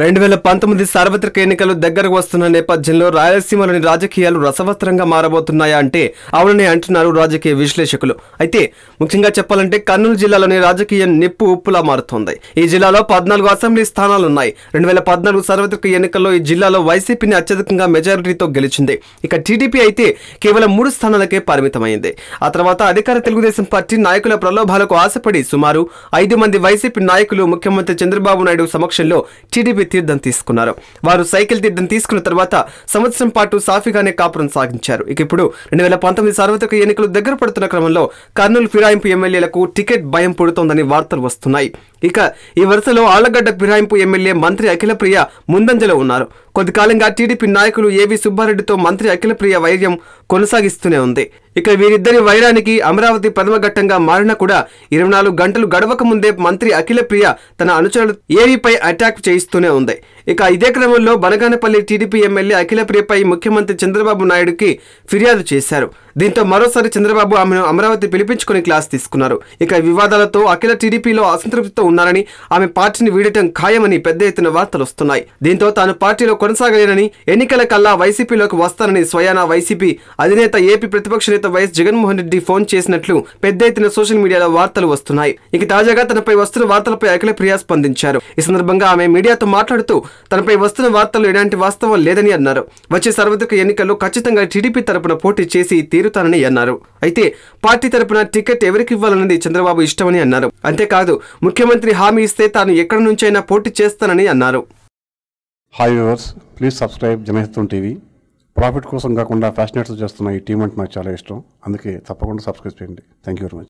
రెండు వేల పంతొమ్మిది సార్వత్రిక ఎన్నికలు దగ్గరకు వస్తున్న నేపథ్యంలో రాయలసీమలోని రాజకీయాలు రసవస్త్రంగా మారబోతున్నాయా అంటే అవునని అంటున్నారు రాజకీయ విశ్లేషకులు అయితే ముఖ్యంగా చెప్పాలంటే కర్నూలు జిల్లాలోని రాజకీయం నిప్పు ఉప్పులా మారుతోంది ఈ జిల్లాలో పద్నాలుగు అసెంబ్లీ స్థానాలు ఉన్నాయి రెండు వేల పద్నాలుగు సార్వత్రిక ఎన్నికల్లో ఈ జిల్లాలో వైసీపీని అత్యధికంగా మెజారిటీతో గెలిచింది ఇక టీడీపీ అయితే కేవలం మూడు స్థానాలకే పరిమితమైంది ఆ తర్వాత అధికార తెలుగుదేశం పార్టీ నాయకుల ప్రలోభాలకు ఆశపడి సుమారు ఐదు మంది వైసీపీ నాయకులు ముఖ్యమంత్రి చంద్రబాబు నాయుడు సమక్షంలో టీడీపీ సాఫ్వి తీర్థం తీసుకున్నారు వారు సైకిల్ తీర్థం తీసుకున్న తర్వాత సంవత్సరం పాటు సాఫీగానే కాపురం సాగించారు ఇక ఇప్పుడు రెండు వేల పంతొమ్మిది సార్వత్రిక ఎన్నికలు దగ్గర పడుతున్న క్రమంలో కర్నూలు ఫిరాయింపు ఎమ్మెల్యేలకు టికెట్ భయం పుడుతోందని వార్తలు వస్తున్నాయి ఇక ఈ వరుసలో ఆళ్లగడ్డ ఫిరాయింపు ఎమ్మెల్యే మంత్రి అఖిలప్రియ ముందంజలో ఉన్నారు కొద్దికాలంగా టీడీపీ నాయకులు ఏవి సుబ్బారెడ్డితో మంత్రి అఖిలప్రియ వైర్యం కొనసాగిస్తూనే ఉంది ఇక వీరిద్దరి వైరానికి అమరావతి ప్రథమ ఘట్టంగా మారినా కూడా ఇరవై నాలుగు గంటలు గడవక ముందే మంత్రి అఖిలప్రియ తన అనుచరులు ఏవీపై అటాక్ చేయిస్తూనే ఉంది ఇక ఇదే క్రమంలో బనగానపల్లి టీడీపీ ఎమ్మెల్యే అఖిలప్రియపై ముఖ్యమంత్రి చంద్రబాబు నాయుడుకి ఫిర్యాదు చేశారు దీంతో మరోసారి చంద్రబాబు ఆమెను అమరావతి పిలిపించుకుని క్లాస్ తీసుకున్నారు ఇక వివాదాలతో అఖిల టీడీపీలో అసంతృప్తితో ఉన్నారని ఆమె పార్టీని వీడటం ఖాయమని పెద్ద ఎత్తున వార్తలు వస్తున్నాయి దీంతో తాను పార్టీలో కొనసాగలేనని ఎన్నికల కల్లా వైసీపీలోకి వస్తానని స్వయానా వైసీపీ అధినేత ఏపీ ప్రతిపక్ష నేత వైఎస్ జగన్మోహన్ రెడ్డి ఫోన్ చేసినట్లు పెద్ద ఎత్తున సోషల్ మీడియాలో వార్తలు వస్తున్నాయి ఇక తాజాగా తనపై వస్తున్న వార్తలపై అఖిల ప్రియా స్పందించారు ఈ సందర్భంగా ఆమె మీడియాతో మాట్లాడుతూ తనపై వస్తున్న వార్తలు ఎలాంటి వాస్తవం లేదని అన్నారు వచ్చే సార్వత్రిక ఎన్నికల్లో ఖచ్చితంగా టీడీపీ తరపున పోటీ చేసి తీరుతానని అన్నారు అయితే పార్టీ తరపున టికెట్ ఎవరికి ఇవ్వాలన్నది చంద్రబాబు ఇష్టమని అన్నారు అంతేకాదు ముఖ్యమంత్రి ముఖ్యమంత్రి హామీ ఇస్తే తాను ఎక్కడి నుంచైనా పోటీ చేస్తానని అన్నారు hi viewers please subscribe Janahitam TV profit కోసం కాకుండా ఫ్యాషనేట్స్ చేస్తున్న ఈ టీం అంటే నాకు చాలా ఇష్టం అందుకే తప్పకుండా సబ్స్క్రైబ్ చేయండి థ్యాంక్ యూ వెరీ మచ్